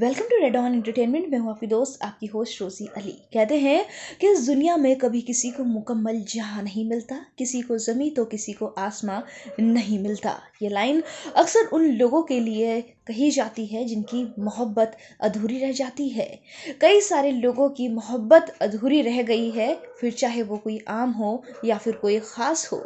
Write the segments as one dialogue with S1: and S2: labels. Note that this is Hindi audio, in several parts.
S1: welcome to red on entertainment मैं हूँ आपकी दोस्त आपकी होस्ट रोजी अली कहते हैं कि इस दुनिया में कभी किसी को मुकम्मल जहाँ नहीं मिलता किसी को ज़मी तो किसी को आसमां नहीं मिलता ये लाइन अक्सर उन लोगों के लिए कही जाती है जिनकी मोहब्बत अधूरी रह जाती है कई सारे लोगों की मोहब्बत अधूरी रह गई है फिर चाहे वो कोई आम हो या फिर कोई ख़ास हो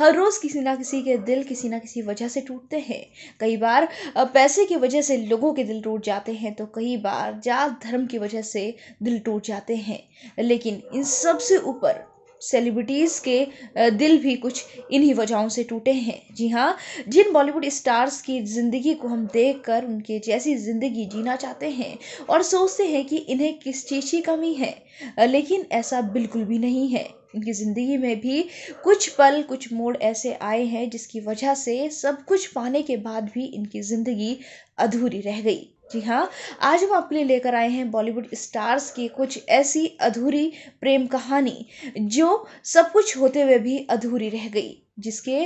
S1: हर रोज़ किसी ना किसी के दिल किसी ना किसी वजह से टूटते हैं कई बार पैसे की वजह से लोगों के दिल टूट जाते हैं तो कई बार जात धर्म की वजह से दिल टूट जाते हैं लेकिन इन सबसे ऊपर सेलिब्रिटीज़ के दिल भी कुछ इन्हीं वजहों से टूटे हैं जी हाँ जिन बॉलीवुड स्टार्स की ज़िंदगी को हम देख कर उनके जैसी ज़िंदगी जीना चाहते हैं और सोचते हैं कि इन्हें किस चीज़ की कमी है लेकिन ऐसा बिल्कुल भी नहीं है उनकी ज़िंदगी में भी कुछ पल कुछ मोड़ ऐसे आए हैं जिसकी वजह से सब कुछ पाने के बाद भी इनकी ज़िंदगी अधूरी रह गई जी हाँ आज हम आपके लिए लेकर आए हैं बॉलीवुड स्टार्स की कुछ ऐसी अधूरी प्रेम कहानी जो सब कुछ होते हुए भी अधूरी रह गई जिसके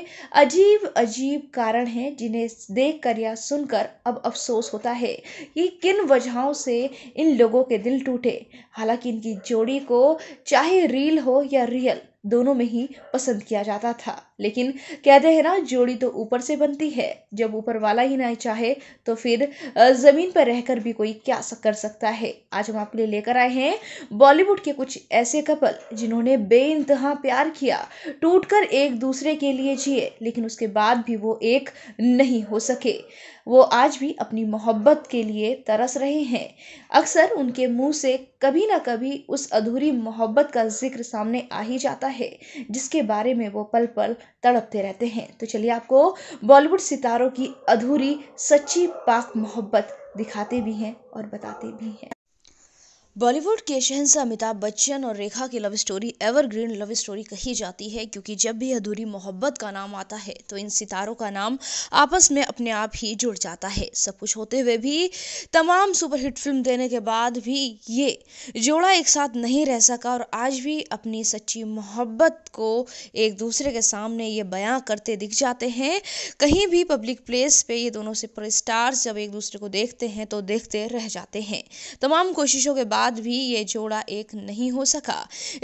S1: अजीब अजीब कारण हैं जिन्हें देख कर या सुनकर अब अफसोस होता है कि किन वजहों से इन लोगों के दिल टूटे हालांकि इनकी जोड़ी को चाहे रील हो या रियल दोनों में ही पसंद किया जाता था लेकिन कहते हैं ना जोड़ी तो ऊपर से बनती है जब ऊपर वाला ही ना चाहे तो फिर ज़मीन पर रहकर भी कोई क्या कर सकता है आज हम आपके लिए लेकर आए हैं बॉलीवुड के कुछ ऐसे कपल जिन्होंने इंतहा प्यार किया टूटकर एक दूसरे के लिए जिए लेकिन उसके बाद भी वो एक नहीं हो सके वो आज भी अपनी मोहब्बत के लिए तरस रहे हैं अक्सर उनके मुँह से कभी ना कभी उस अधूरी मोहब्बत का जिक्र सामने आ ही जाता है जिसके बारे में वो पल पल तड़पते रहते हैं तो चलिए आपको बॉलीवुड सितारों की अधूरी सच्ची पाक मोहब्बत दिखाते भी हैं और बताते भी हैं बॉलीवुड के शहनशाह अमिताभ बच्चन और रेखा की love story evergreen love story कही जाती है क्योंकि जब भी अधूरी मोहब्बत का नाम आता है तो इन सितारों का नाम आपस में अपने आप ही जुड़ जाता है सब कुछ होते हुए भी तमाम सुपरहिट फिल्म देने के बाद भी ये जोड़ा एक साथ नहीं रह सका और आज भी अपनी सच्ची मोहब्बत को एक दूसरे के सामने ये बयां करते दिख जाते हैं कहीं भी पब्लिक प्लेस पे ये दोनों सुपर स्टार्स जब एक दूसरे को देखते हैं तो देखते रह जाते हैं तमाम कोशिशों के बाद बाद भी ये जोड़ा एक नहीं हो सका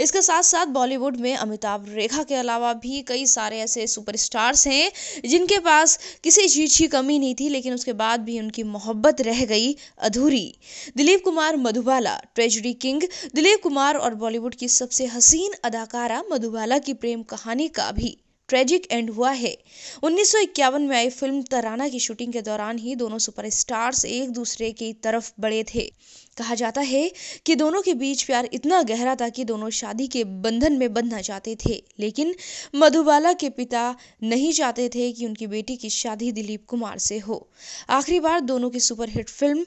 S1: इसके साथ साथ बॉलीवुड में अमिताभ रेखा के अलावा भी कई सारे ऐसे सुपरस्टार्स हैं जिनके पास किसी चीज़ की कमी नहीं थी लेकिन उसके बाद भी उनकी मोहब्बत रह गई अधूरी दिलीप कुमार मधुबाला ट्रेजडी किंग दिलीप कुमार और बॉलीवुड की सबसे हसीन अदाकारा मधुबाला की प्रेम कहानी का भी ट्रेजिक एंड हुआ है 1951 में आई फिल्म तराना की शूटिंग के दौरान ही दोनों सुपरस्टार्स एक दूसरे की तरफ बढ़े थे कहा जाता है कि दोनों के बीच प्यार इतना गहरा था कि दोनों शादी के बंधन में बंधना चाहते थे लेकिन मधुबाला के पिता नहीं चाहते थे कि उनकी बेटी की शादी दिलीप कुमार से हो आखिरी बार दोनों की सुपरहिट फिल्म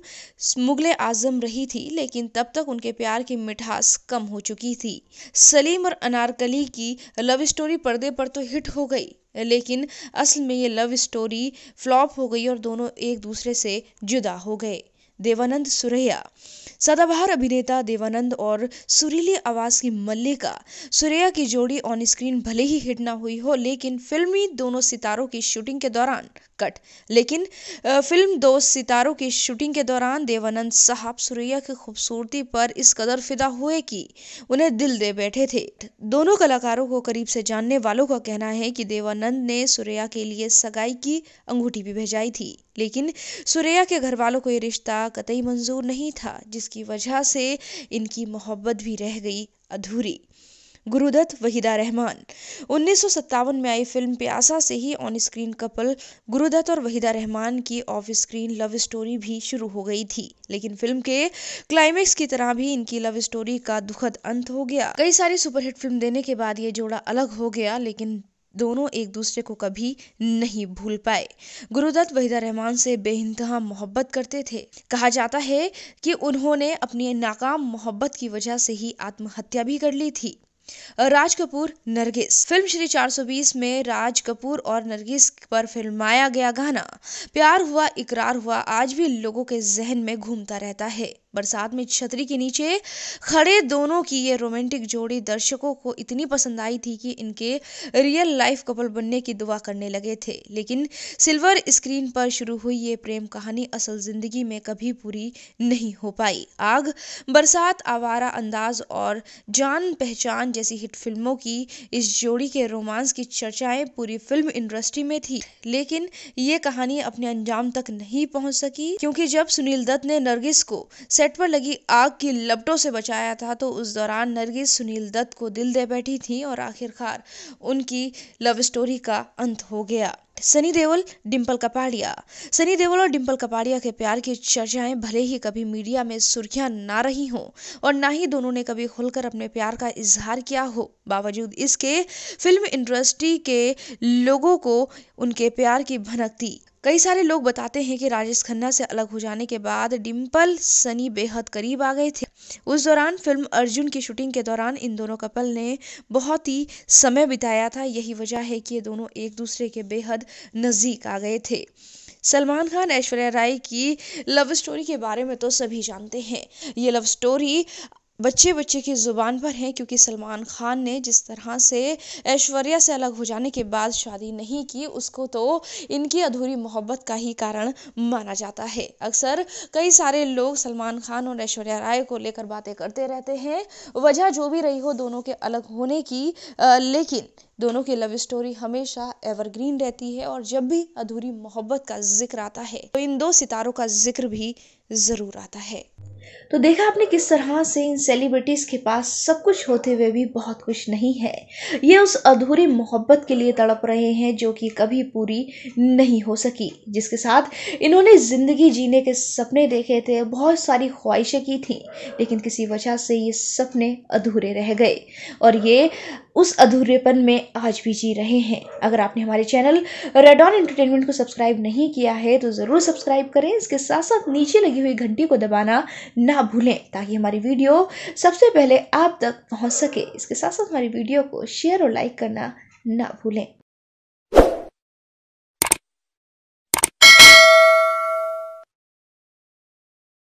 S1: मुगले आजम रही थी लेकिन तब तक उनके प्यार की मिठास कम हो चुकी थी सलीम और अनारकली की लव स्टोरी पर्दे पर तो हिट हो गई लेकिन असल में ये लव स्टोरी फ्लॉप हो गई और दोनों एक दूसरे से जुदा हो गए देवानंद सुरैया सदाबहार अभिनेता देवानंद और सुरीली आवाज़ की मल्लिका सुरैया की जोड़ी ऑन स्क्रीन भले ही हिट ना हुई हो लेकिन फिल्मी दोनों सितारों की शूटिंग के दौरान कट लेकिन फिल्म दो सितारों की शूटिंग के दौरान देवानंद साहब सुरैया की खूबसूरती पर इस कदर फिदा हुए कि उन्हें दिल दे बैठे थे दोनों कलाकारों को करीब से जानने वालों का कहना है कि देवानंद ने सुरैया के लिए सगाई की अंगूठी भी भेजाई थी लेकिन सुरैया के घर वालों को ये रिश्ता कतई मंजूर नहीं था जिसकी वजह से इनकी मोहब्बत भी रह गई अधूरी गुरुदत्त वहीदा रहमान उन्नीस में आई फिल्म प्यासा से ही ऑन स्क्रीन कपल गुरुदत्त और वहीदा रहमान की ऑफ स्क्रीन लव स्टोरी भी शुरू हो गई थी लेकिन फिल्म के क्लाइमेक्स की तरह भी इनकी लव स्टोरी का दुखद अंत हो गया कई सारी सुपरहिट फिल्म देने के बाद ये जोड़ा अलग हो गया लेकिन दोनों एक दूसरे को कभी नहीं भूल पाए गुरुदत्त वहीदा रहमान से बेहतहा मोहब्बत करते थे कहा जाता है कि उन्होंने अपनी नाकाम मोहब्बत की वजह से ही आत्महत्या भी कर ली थी राज कपूर नरगिस फिल्म श्री 420 में राज कपूर और नरगिस पर फिल्माया गया गाना प्यार हुआ इकरार हुआ आज भी लोगों के जहन में घूमता रहता है बरसात में छतरी के नीचे खड़े दोनों की ये रोमांटिक जोड़ी दर्शकों को इतनी पसंद आई थी कि इनके रियल लाइफ कपल बनने की दुआ करने लगे थे लेकिन सिल्वर स्क्रीन पर शुरू हुई ये प्रेम कहानी असल जिंदगी में कभी पूरी नहीं हो पाई आग बरसात आवारा अंदाज और जान पहचान जैसी हिट फिल्मों की इस जोड़ी के रोमांस की चर्चाएं पूरी फिल्म इंडस्ट्री में थी लेकिन ये कहानी अपने अंजाम तक नहीं पहुंच सकी क्योंकि जब सुनील दत्त ने नरगिस को सेट सेट पर लगी आग की लपटों से बचाया था तो उस दौरान नरगिस सुनील दत्त को दिल दे बैठी थी और आखिरकार उनकी लव स्टोरी का अंत हो गया सनी देओल डिंपल कपाड़िया सनी देओल और डिंपल कपाड़िया के प्यार की चर्चाएं भले ही कभी मीडिया में सुर्खियां ना रही हों और ना ही दोनों ने कभी खुलकर अपने प्यार का इजहार किया हो बावजूद इसके फिल्म इंडस्ट्री के लोगों को उनके प्यार की भनक थी कई सारे लोग बताते हैं कि राजेश खन्ना से अलग हो जाने के बाद डिम्पल सनी बेहद करीब आ गए थे उस दौरान फिल्म अर्जुन की शूटिंग के दौरान इन दोनों कपल ने बहुत ही समय बिताया था यही वजह है कि ये दोनों एक दूसरे के बेहद नज़दीक आ गए थे सलमान खान ऐश्वर्या राय की लव स्टोरी के बारे में तो सभी जानते हैं ये लव स्टोरी बच्चे बच्चे की ज़ुबान पर हैं क्योंकि सलमान खान ने जिस तरह से ऐश्वर्या से अलग हो जाने के बाद शादी नहीं की उसको तो इनकी अधूरी मोहब्बत का ही कारण माना जाता है अक्सर कई सारे लोग सलमान खान और ऐश्वर्या राय को लेकर बातें करते रहते हैं वजह जो भी रही हो दोनों के अलग होने की लेकिन दोनों की लव स्टोरी हमेशा एवरग्रीन रहती है और जब भी अधूरी मोहब्बत का जिक्र आता है तो इन दो सितारों का जिक्र भी ज़रूर आता है तो देखा आपने किस तरह से इन सेलिब्रिटीज़ के पास सब कुछ होते हुए भी बहुत कुछ नहीं है ये उस अधूरी मोहब्बत के लिए तड़प रहे हैं जो कि कभी पूरी नहीं हो सकी जिसके साथ इन्होंने ज़िंदगी जीने के सपने देखे थे बहुत सारी ख्वाहिशें की थी लेकिन किसी वजह से ये सपने अधूरे रह गए और ये उस अधूरेपन में आज भी जी रहे हैं अगर आपने हमारे चैनल रेड ऑन एंटरटेनमेंट को सब्सक्राइब नहीं किया है तो ज़रूर सब्सक्राइब करें इसके साथ साथ नीचे लगी हुई घंटी को दबाना ना भूलें ताकि हमारी वीडियो सबसे पहले आप तक पहुँच सके इसके साथ साथ हमारी वीडियो को शेयर और लाइक करना ना भूलें